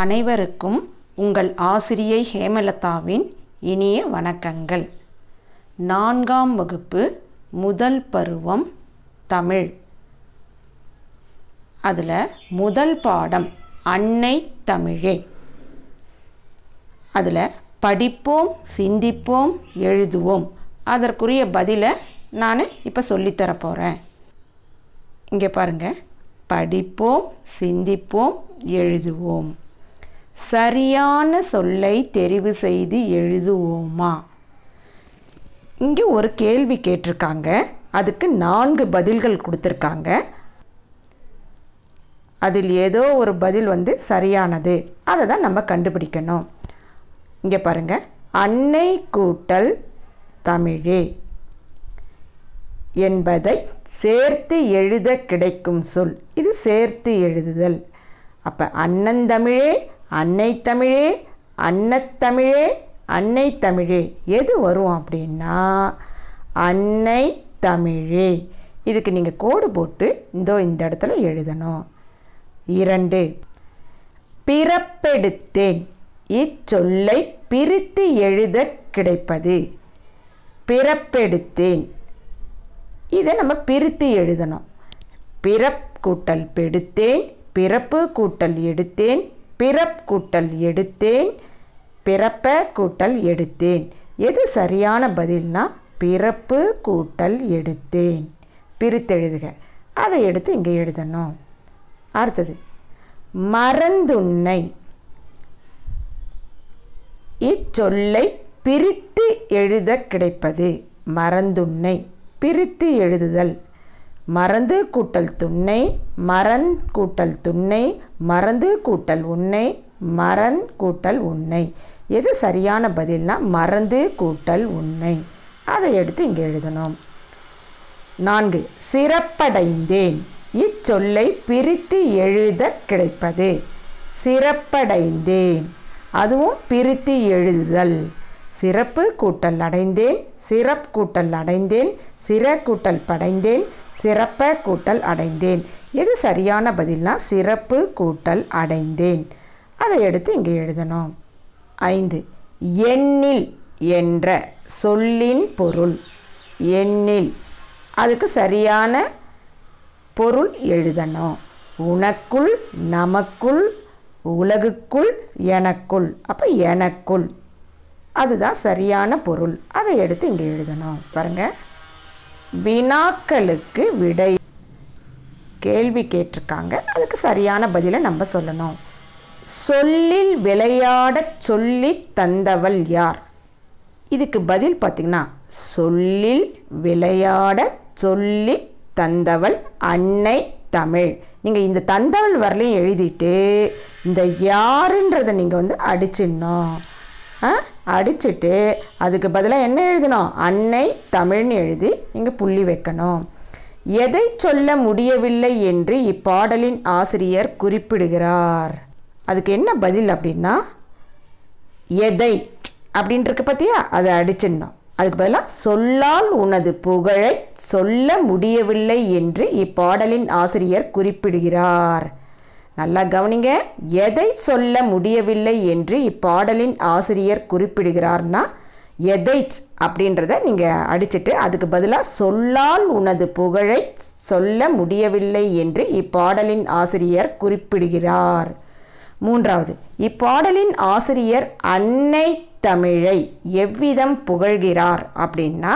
அனைவருக்கும் உங்கள் ஆசிரியை ஹேமலதாவின் இனிய வணக்கங்கள் நான்காம் வகுப்பு முதல் பருவம் தமிழ் அதில் முதல் பாடம் அன்னை தமிழே அதில் படிப்போம் சிந்திப்போம் எழுதுவோம் அதற்குரிய பதிலை நான் இப்போ சொல்லித்தரப்போகிறேன் இங்கே பாருங்கள் படிப்போம் சிந்திப்போம் எழுதுவோம் சரியான சொல்லை தெரிவு செய்து எழுதுவோமா இங்கே ஒரு கேள்வி கேட்டிருக்காங்க அதுக்கு நான்கு பதில்கள் கொடுத்துருக்காங்க அதில் ஏதோ ஒரு பதில் வந்து சரியானது அதை தான் நம்ம கண்டுபிடிக்கணும் இங்கே பாருங்கள் அன்னை கூட்டல் தமிழே என்பதை சேர்த்து எழுத கிடைக்கும் சொல் இது சேர்த்து எழுதுதல் அப்போ அண்ணன் தமிழே அன்னை தமிழே அன்னத்தமிழே அன்னை தமிழே எது வரும் அப்படின்னா அன்னை தமிழே இதுக்கு நீங்கள் கோடு போட்டு இந்தோ இந்த இடத்துல எழுதணும் இரண்டு பிறப்பெடுத்தேன் இச்சொல்லை பிரித்து எழுத கிடைப்பது பிறப்பெடுத்தேன் இதை நம்ம பிரித்து எழுதணும் பிறப் கூட்டல் பெடுத்தேன் பிறப்பு கூட்டல் எடுத்தேன் பிறப் கூட்டல் எடுத்தேன் பிறப்ப கூட்டல் எடுத்தேன் எது சரியான பதில்னா பிறப்பு கூட்டல் எடுத்தேன் பிரித்தெழுதுக அதை எடுத்து இங்கே எழுதணும் அடுத்தது மறந்துண்ணை இச்சொல்லை பிரித்து எழுத கிடைப்பது மறந்துண்ணை பிரித்து எழுதுதல் மறந்து கூட்டல் துண்ணை மறன் கூட்டல் துண்ணை மறந்து கூட்டல் உன்னை மறன் கூட்டல் உன்னை எது சரியான பதில்னா மறந்து கூட்டல் உன்னை அதை எடுத்து இங்கே எழுதணும் நான்கு சிறப்படைந்தேன் இச்சொல்லை பிரித்து எழுத கிடைப்பது சிறப்படைந்தேன் அதுவும் பிரித்து எழுதுதல் சிறப்பு கூட்டல் அடைந்தேன் சிறப்பு கூட்டல் அடைந்தேன் சிற கூட்டல் படைந்தேன் சிறப்ப கூட்டல் அடைந்தேன் எது சரியான பதில்னா சிறப்பு கூட்டல் அடைந்தேன் அதை எடுத்து இங்கே எழுதணும் ஐந்து எண்ணில் என்ற சொல்லின் பொருள் எண்ணில் அதுக்கு சரியான பொருள் எழுதணும் உனக்குள் நமக்குள் உலகுக்குள் எனக்குள் அப்போ எனக்குள் அதுதான் சரியான பொருள் அதை எடுத்து இங்கே எழுதணும் பாருங்கள் வினாக்களுக்கு விடை கேள்வி கேட்டிருக்காங்க அதுக்கு சரியான பதிலை நம்ம சொல்லணும் சொல்லில் விளையாட சொல்லி தந்தவள் யார் இதுக்கு பதில் பார்த்திங்கன்னா சொல்லில் விளையாட சொல்லி தந்தவள் அன்னை தமிழ் நீங்கள் இந்த தந்தவள் வரலையும் எழுதிட்டு இந்த யாருன்றதை நீங்கள் வந்து அடிச்சிடணும் அடிச்சுட்டு அதுக்கு பதிலாக என்ன எழுதணும் அன்னை தமிழ்னு எழுதி நீங்கள் புள்ளி வைக்கணும் எதை சொல்ல முடியவில்லை என்று இப்பாடலின் ஆசிரியர் குறிப்பிடுகிறார் அதுக்கு என்ன பதில் அப்படின்னா எதை அப்படின்ட்டுருக்கு பார்த்தியா அதை அடிச்சிடணும் அதுக்கு பதிலாக சொல்லால் உனது புகழை சொல்ல முடியவில்லை என்று இப்பாடலின் ஆசிரியர் குறிப்பிடுகிறார் நல்லா கவனிங்க எதை சொல்ல முடியவில்லை என்று இப்பாடலின் ஆசிரியர் குறிப்பிடுகிறார்னா எதைட் அப்படின்றத நீங்கள் அடிச்சுட்டு அதுக்கு பதிலாக சொல்லால் உனது புகழை சொல்ல முடியவில்லை என்று இப்பாடலின் ஆசிரியர் குறிப்பிடுகிறார் மூன்றாவது இப்பாடலின் ஆசிரியர் அன்னை தமிழை எவ்விதம் புகழ்கிறார் அப்படின்னா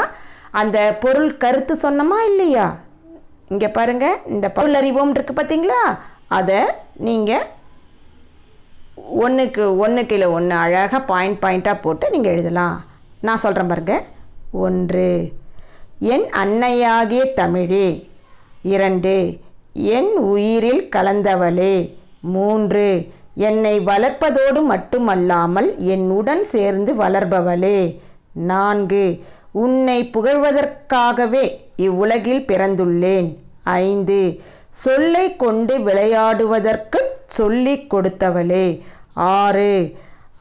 அந்த பொருள் கருத்து சொன்னமா இல்லையா இங்கே பாருங்கள் இந்த பொருள் அறிவோம் இருக்குது பார்த்தீங்களா அதை நீங்கள் ஒன்றுக்கு ஒன்று கிலோ ஒன்று அழகாக பாயிண்ட் பாயிண்ட்டாக போட்டு நீங்கள் எழுதலாம் நான் சொல்கிறேன் பாருங்க ஒன்று என் அன்னையாகிய தமிழே இரண்டு என் உயிரில் கலந்தவளே மூன்று என்னை வளர்ப்பதோடு மட்டுமல்லாமல் என்னுடன் சேர்ந்து வளர்பவளே நான்கு உன்னை புகழ்வதற்காகவே இவ்வுலகில் பிறந்துள்ளேன் ஐந்து சொல்லை கொண்டு விளையாடுவதற்கு சொல்லிக் கொடுத்தவளே ஆறு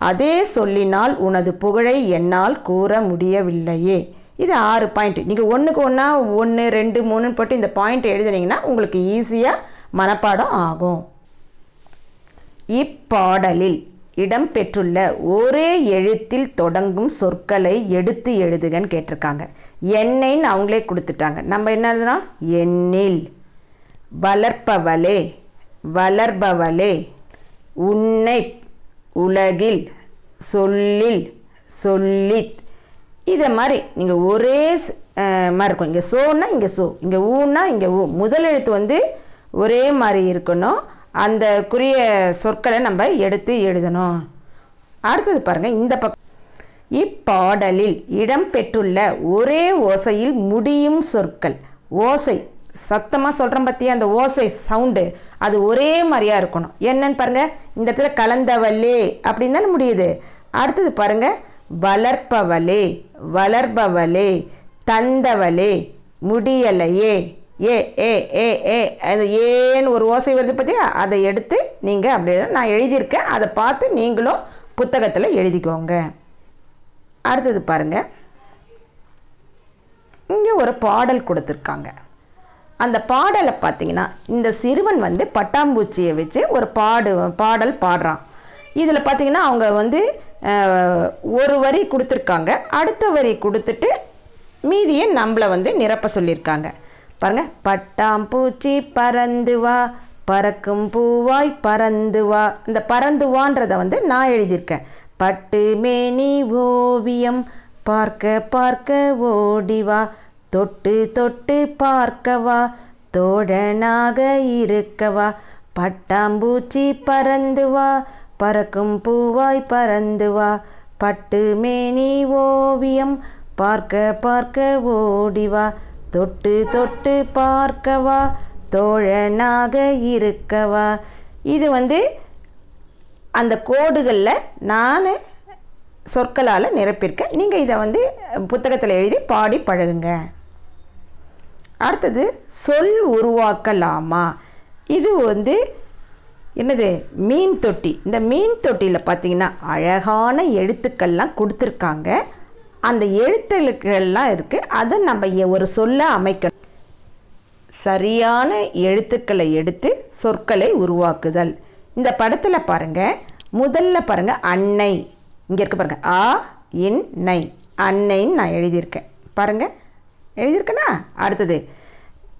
அதே சொல்லினால் உனது புகழை என்னால் கூற முடியவில்லையே இது ஆறு பாயிண்ட் நீங்கள் ஒன்றுக்கு ஒன்றா ஒன்று ரெண்டு மூணுன்னு போட்டு இந்த பாயிண்ட் எழுதுனீங்கன்னா உங்களுக்கு ஈஸியாக மனப்பாடம் ஆகும் இப்பாடலில் இடம்பெற்றுள்ள ஒரே எழுத்தில் தொடங்கும் சொற்களை எடுத்து எழுதுகன்னு கேட்டிருக்காங்க எண்ணெய்ன்னு அவங்களே கொடுத்துட்டாங்க நம்ம என்ன எழுதுனா எண்ணில் வளர்ப்பவளே வளர்பவளே உன்னை உலகில் சொல்லில் சொல்லித் இதை மாதிரி நீங்கள் ஒரே மாதிரி இருக்கும் இங்கே சோன்னா இங்கே சோ இங்கே ஊன்னா இங்கே ஊ முதல் எழுத்து வந்து ஒரே மாதிரி இருக்கணும் அந்த குறிய சொற்களை நம்ம எடுத்து எழுதணும் அடுத்தது பாருங்கள் இந்த பக்கம் இப்பாடலில் இடம்பெற்றுள்ள ஒரே ஓசையில் முடியும் சொற்கள் ஓசை சத்தமாக சொல்கிறோம் பற்றியா அந்த ஓசை சவுண்டு அது ஒரே மாதிரியாக இருக்கணும் என்னன்னு பாருங்கள் இந்த இடத்துல கலந்தவளே அப்படின்னு தானே முடியுது அடுத்தது பாருங்கள் வளர்ப்பவளே வளர்பவளே தந்தவளே முடியலையே ஏ ஏ ஏ ஏ அது ஏன்னு ஒரு ஓசை வருது பார்த்தியா அதை எடுத்து நீங்கள் அப்படி நான் எழுதியிருக்கேன் அதை பார்த்து நீங்களும் புத்தகத்தில் எழுதிக்கோங்க அடுத்தது பாருங்கள் இங்கே ஒரு பாடல் கொடுத்துருக்காங்க அந்த பாடலை பார்த்தீங்கன்னா இந்த சிறுவன் வந்து பட்டாம்பூச்சியை வச்சு ஒரு பாடு பாடல் பாடுறான் இதில் பார்த்திங்கன்னா அவங்க வந்து ஒரு வரி கொடுத்துருக்காங்க அடுத்த வரி கொடுத்துட்டு மீதியை நம்மளை வந்து நிரப்ப சொல்லியிருக்காங்க பாருங்கள் பட்டாம்பூச்சி பறந்து வா பறக்கும் பூவாய் பறந்து வா இந்த பறந்து வான்றதை வந்து நான் எழுதியிருக்கேன் பட்டு மேனி ஓவியம் பார்க்க பார்க்க ஓடிவா தொட்டு தொட்டு பார்க்கவா தோழனாக இருக்கவா பட்டாம்பூச்சி பறந்து வா பறக்கும் பூவாய் பறந்து வா பட்டு மேனி ஓவியம் பார்க்க பார்க்க ஓடிவா தொட்டு தொட்டு பார்க்கவா தோழனாக இருக்கவா இது வந்து அந்த கோடுகளில் நான் சொற்களால் நிரப்பியிருக்கேன் நீங்கள் இதை வந்து புத்தகத்தில் எழுதி பாடி பழகுங்க அடுத்தது சொல் உருவாக்கலாமா இது வந்து என்னது மீன் தொட்டி இந்த மீன் தொட்டியில் பார்த்திங்கன்னா அழகான எழுத்துக்கள்லாம் கொடுத்துருக்காங்க அந்த எழுத்துக்கள்லாம் இருக்குது அதை நம்ம ஒரு சொல்ல அமைக்கணும் சரியான எழுத்துக்களை எடுத்து சொற்களை உருவாக்குதல் இந்த படத்தில் பாருங்கள் முதல்ல பாருங்கள் அன்னை இங்கே இருக்க பாருங்கள் ஆ இன் நை அன்னைன்னு நான் எழுதியிருக்கேன் பாருங்கள் எழுதியிருக்கண்ணா அடுத்தது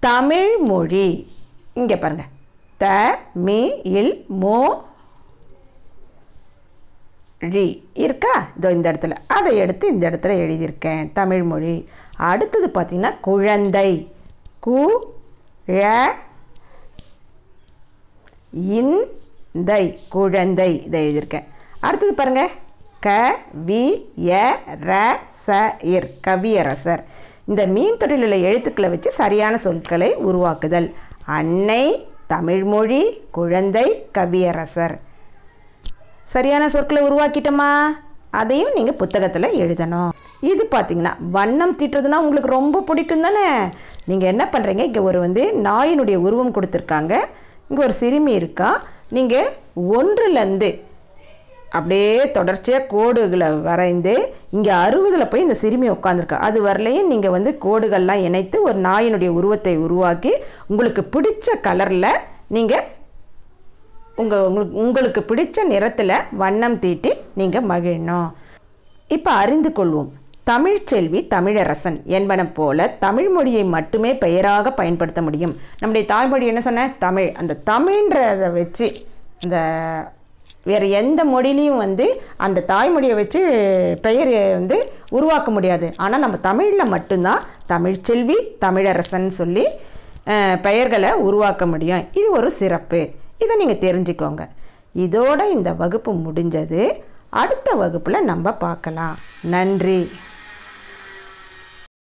தமிழ் மொழி இங்கே பாருங்கள் த மீ இல் மோ ழி இருக்கா இதோ இந்த இடத்துல அதை எடுத்து இந்த இடத்துல எழுதியிருக்கேன் தமிழ் மொழி அடுத்தது பார்த்திங்கன்னா குழந்தை கு இந்தை குழந்தை இதை எழுதியிருக்கேன் அடுத்தது பாருங்கள் க வி ய ர ச இர் கவியரசர் இந்த மீன் தொழிலில் எழுத்துக்களை வச்சு சரியான சொற்களை உருவாக்குதல் அன்னை தமிழ்மொழி குழந்தை கவியரசர் சரியான சொற்களை உருவாக்கிட்டோமா அதையும் நீங்கள் புத்தகத்தில் எழுதணும் இது பார்த்தீங்கன்னா வண்ணம் தீட்டுறதுனா உங்களுக்கு ரொம்ப பிடிக்கும் தானே நீங்கள் என்ன பண்ணுறீங்க இங்கே ஒரு வந்து நாயினுடைய உருவம் கொடுத்துருக்காங்க இங்கே ஒரு சிறுமி இருக்கா நீங்கள் ஒன்றுலேருந்து அப்படியே தொடர்ச்சியாக கோடுகளை வரைந்து இங்கே அறுபதில் போய் இந்த சிறுமி உட்காந்துருக்கா அது வரலையும் நீங்கள் வந்து கோடுகள்லாம் இணைத்து ஒரு நாயினுடைய உருவத்தை உருவாக்கி உங்களுக்கு பிடிச்ச கலரில் நீங்கள் உங்கள் உங்களுக்கு உங்களுக்கு பிடிச்ச நிறத்தில் வண்ணம் தீட்டி நீங்கள் மகிழணும் இப்போ அறிந்து கொள்வோம் தமிழ்ச்செல்வி தமிழரசன் என்பன போல தமிழ் மொழியை மட்டுமே பெயராக பயன்படுத்த முடியும் நம்முடைய தாய்மொழி என்ன சொன்ன தமிழ் அந்த தமிழ்ன்றதை வச்சு இந்த வேறு எந்த மொழிலையும் வந்து அந்த தாய்மொழியை வச்சு பெயர் வந்து உருவாக்க முடியாது ஆனால் நம்ம தமிழில் மட்டும்தான் தமிழ்ச்செல்வி தமிழரசன் சொல்லி பெயர்களை உருவாக்க முடியும் இது ஒரு சிறப்பு இதை நீங்கள் தெரிஞ்சுக்கோங்க இதோட இந்த வகுப்பு முடிஞ்சது அடுத்த வகுப்பில் நம்ம பார்க்கலாம் நன்றி